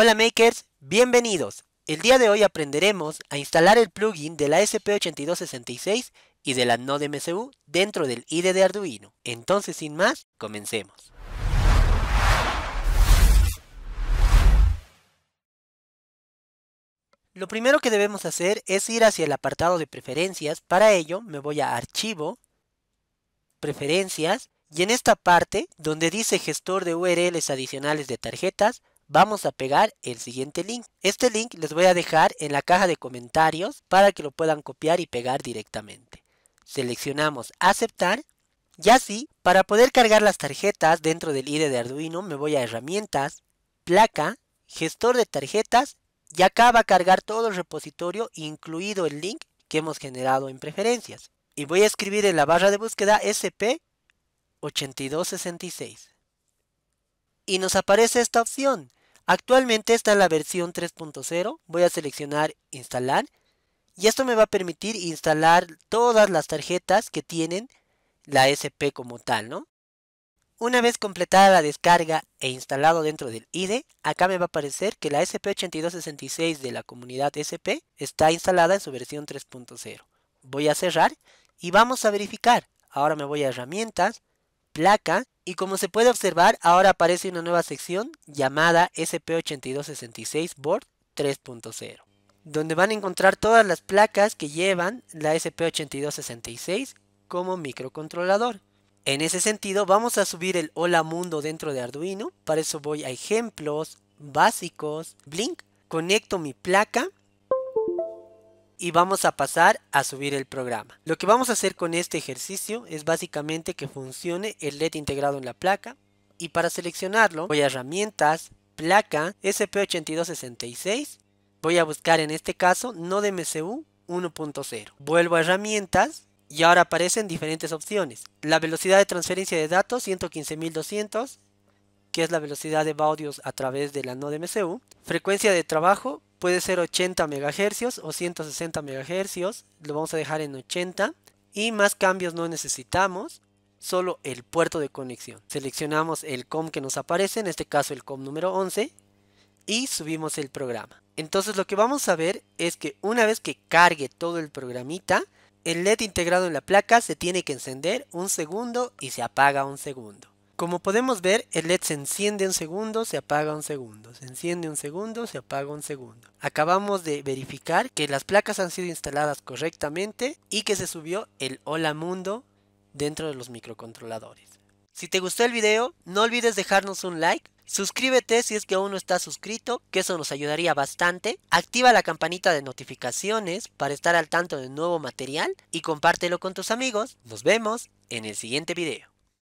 Hola makers, bienvenidos. El día de hoy aprenderemos a instalar el plugin de la SP8266 y de la NodeMCU dentro del IDE de Arduino. Entonces sin más, comencemos. Lo primero que debemos hacer es ir hacia el apartado de preferencias. Para ello me voy a archivo, preferencias, y en esta parte, donde dice gestor de URLs adicionales de tarjetas, vamos a pegar el siguiente link. Este link les voy a dejar en la caja de comentarios para que lo puedan copiar y pegar directamente. Seleccionamos aceptar y así, para poder cargar las tarjetas dentro del IDE de Arduino me voy a herramientas, placa, gestor de tarjetas y acá va a cargar todo el repositorio incluido el link que hemos generado en preferencias. Y voy a escribir en la barra de búsqueda SP8266. Y nos aparece esta opción, Actualmente está la versión 3.0, voy a seleccionar instalar y esto me va a permitir instalar todas las tarjetas que tienen la SP como tal, ¿no? Una vez completada la descarga e instalado dentro del IDE, acá me va a aparecer que la SP8266 de la comunidad SP está instalada en su versión 3.0. Voy a cerrar y vamos a verificar. Ahora me voy a herramientas, placa y como se puede observar ahora aparece una nueva sección llamada SP8266 Board 3.0 donde van a encontrar todas las placas que llevan la SP8266 como microcontrolador. En ese sentido vamos a subir el Hola Mundo dentro de Arduino, para eso voy a ejemplos, básicos, Blink, conecto mi placa y vamos a pasar a subir el programa. Lo que vamos a hacer con este ejercicio es básicamente que funcione el LED integrado en la placa y para seleccionarlo voy a herramientas, placa, SP8266, voy a buscar en este caso no MCU 1.0. Vuelvo a herramientas y ahora aparecen diferentes opciones. La velocidad de transferencia de datos 115.200, que es la velocidad de baudios a través de la node MCU. Frecuencia de trabajo puede ser 80 MHz o 160 MHz, lo vamos a dejar en 80 y más cambios no necesitamos, solo el puerto de conexión. Seleccionamos el COM que nos aparece, en este caso el COM número 11 y subimos el programa. Entonces lo que vamos a ver es que una vez que cargue todo el programita, el LED integrado en la placa se tiene que encender un segundo y se apaga un segundo. Como podemos ver, el LED se enciende un segundo, se apaga un segundo, se enciende un segundo, se apaga un segundo. Acabamos de verificar que las placas han sido instaladas correctamente y que se subió el Hola Mundo dentro de los microcontroladores. Si te gustó el video, no olvides dejarnos un like, suscríbete si es que aún no estás suscrito, que eso nos ayudaría bastante, activa la campanita de notificaciones para estar al tanto de nuevo material y compártelo con tus amigos. Nos vemos en el siguiente video.